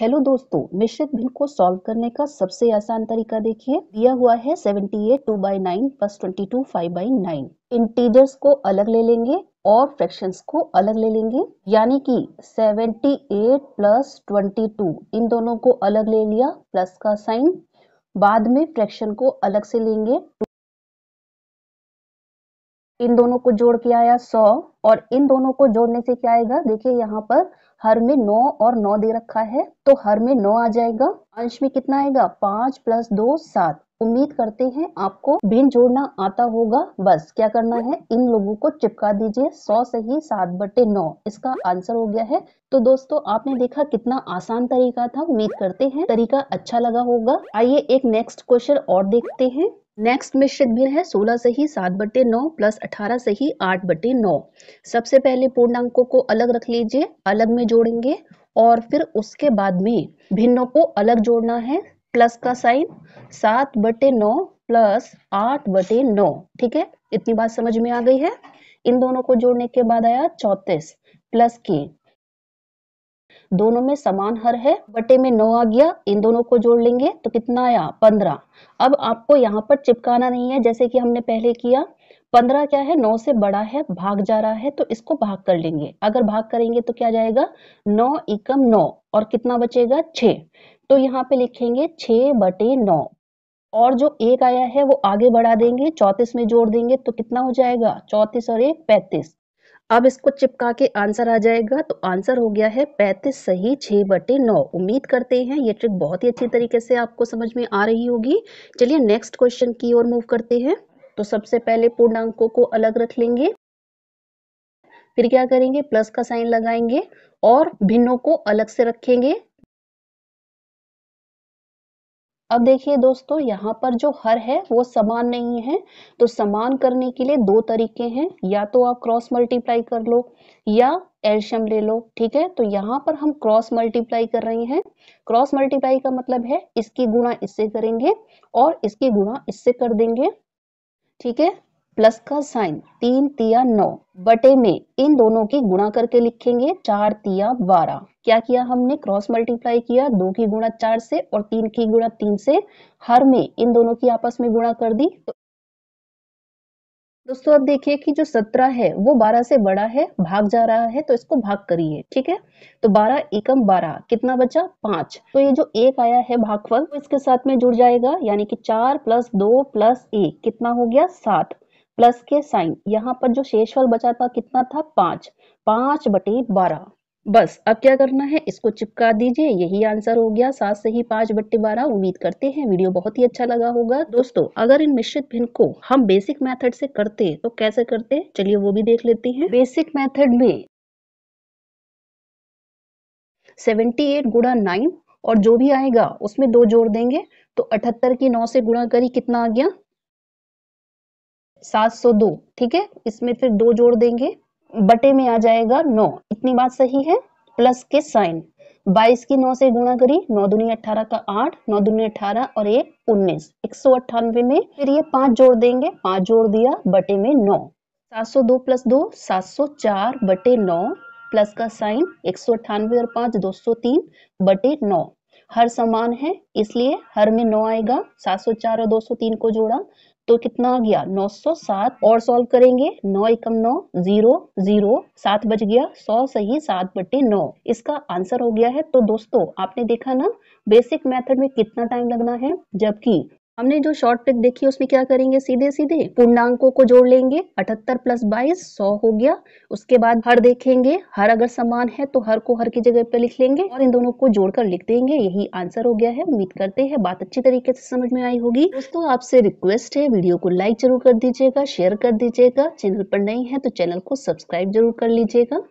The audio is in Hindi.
हेलो दोस्तों मिश्रित भिन्न को सॉल्व करने का सबसे आसान तरीका देखिए दिया हुआ है 78 eight two by nine plus twenty two five by nine integers को अलग ले लेंगे और फ्रैक्शंस को अलग ले लेंगे यानी कि 78 प्लस ट्वेंटी टू इन दोनों को अलग ले लिया प्लस का साइन बाद में फ्रैक्शन को अलग से लेंगे इन दोनों को जोड़ के आया सौ और इन दोनों को जोड़ने से क्या आएगा देखिए यहाँ पर हर में नौ और नौ दे रखा है तो हर में नौ आ जाएगा अंश में कितना आएगा पांच प्लस दो सात उम्मीद करते हैं आपको भिन्न जोड़ना आता होगा बस क्या करना है इन लोगों को चिपका दीजिए सौ से ही सात बटे नौ इसका आंसर हो गया है तो दोस्तों आपने देखा कितना आसान तरीका था उम्मीद करते हैं तरीका अच्छा लगा होगा आइए एक नेक्स्ट क्वेश्चन और देखते हैं नेक्स्ट मिश्रित भिन्न है 16 से ही सात बटे नौ प्लस अठारह से ही आठ बटे नौ सबसे पहले पूर्णांकों को अलग रख लीजिए अलग में जोड़ेंगे और फिर उसके बाद में भिन्नों को अलग जोड़ना है प्लस का साइन सात बटे नौ प्लस आठ बटे नौ ठीक है इतनी बात समझ में आ गई है इन दोनों को जोड़ने के बाद आया चौतीस प्लस की दोनों में समान हर है बटे में नौ आ गया इन दोनों को जोड़ लेंगे तो कितना आया पंद्रह अब आपको यहाँ पर चिपकाना नहीं है जैसे कि हमने पहले किया पंद्रह क्या है नौ से बड़ा है भाग जा रहा है तो इसको भाग कर लेंगे अगर भाग करेंगे तो क्या जाएगा नौ एकम नौ और कितना बचेगा छ तो यहाँ पे लिखेंगे छ बटे नौ और जो एक आया है वो आगे बढ़ा देंगे चौतीस में जोड़ देंगे तो कितना हो जाएगा चौतीस और एक पैंतीस अब इसको चिपका के आंसर आ जाएगा तो आंसर हो गया है पैंतीस सही छः बटे नौ उम्मीद करते हैं ये ट्रिक बहुत ही अच्छी तरीके से आपको समझ में आ रही होगी चलिए नेक्स्ट क्वेश्चन की ओर मूव करते हैं तो सबसे पहले पूर्णांकों को अलग रख लेंगे फिर क्या करेंगे प्लस का साइन लगाएंगे और भिन्नों को अलग से रखेंगे अब देखिए दोस्तों यहाँ पर जो हर है वो समान नहीं है तो समान करने के लिए दो तरीके हैं या तो आप क्रॉस मल्टीप्लाई कर लो या एल्शियम ले लो ठीक है तो यहाँ पर हम क्रॉस मल्टीप्लाई कर रहे हैं क्रॉस मल्टीप्लाई का मतलब है इसकी गुणा इससे करेंगे और इसकी गुणा इससे कर देंगे ठीक है प्लस का साइन तीन तिया नौ बटे में इन दोनों की गुणा करके लिखेंगे चार तिया बारह क्या किया हमने क्रॉस मल्टीप्लाई किया दो की गुणा चार से और तीन की गुणा तीन से हर में इन दोनों की आपस में गुणा कर दी तो दोस्तों अब देखिए कि जो सत्रह है वो बारह से बड़ा है भाग जा रहा है तो इसको भाग करिए ठीक है तो बारह एकम बारह कितना बचा पांच तो ये जो एक आया है भागफल तो इसके साथ में जुड़ जाएगा यानी कि चार प्लस दो प्लस एक कितना हो गया सात प्लस के साइन यहाँ पर जो शेषफल बचा था कितना था पांच पांच बटे बारह बस अब क्या करना है इसको चिपका दीजिए यही आंसर हो गया सात से ही पांच बट्टे बारह उम्मीद करते हैं वीडियो बहुत ही अच्छा लगा होगा दोस्तों अगर इन मिश्रित भिन्न को हम बेसिक मेथड से करते तो कैसे करते चलिए वो भी देख लेते हैं बेसिक मेथड में 78 गुणा नाइन और जो भी आएगा उसमें दो जोड़ देंगे तो अठहत्तर की नौ से गुणा करी कितना आ गया 702 ठीक है इसमें फिर दो जोड़ देंगे बटे में आ जाएगा नौ इतनी बात सही है प्लस के साइन 22 की 9 से गुणा करी 9 दुनिया अठारह का 8, 9 दुनिया अठारह और ये 19, एक सौ अट्ठानवे में फिर ये पांच जोड़ देंगे पांच जोड़ दिया बटे में 9, 702 प्लस दो सात बटे नौ प्लस का साइन एक सौ अट्ठानवे और पांच तीन बटे नौ हर समान है इसलिए हर में नौ आएगा 704 और 203 को जोड़ा तो कितना आ गया 907 और सॉल्व करेंगे नौ एकम नौ जीरो जीरो सात बज गया सौ सही सात बटे नौ इसका आंसर हो गया है तो दोस्तों आपने देखा ना बेसिक मेथड में कितना टाइम लगना है जबकि हमने जो शॉर्ट ट्रिक देखी उसमें क्या करेंगे सीधे सीधे पूर्णांकों को जोड़ लेंगे 78 प्लस बाईस सौ हो गया उसके बाद हर देखेंगे हर अगर समान है तो हर को हर की जगह पे लिख लेंगे और इन दोनों को जोड़कर लिख देंगे यही आंसर हो गया है उम्मीद करते हैं बात अच्छी तरीके से समझ में आई होगी दोस्तों आपसे रिक्वेस्ट है वीडियो को लाइक जरूर कर दीजिएगा शेयर कर दीजिएगा चैनल पर नई है तो चैनल को सब्सक्राइब जरूर कर लीजिएगा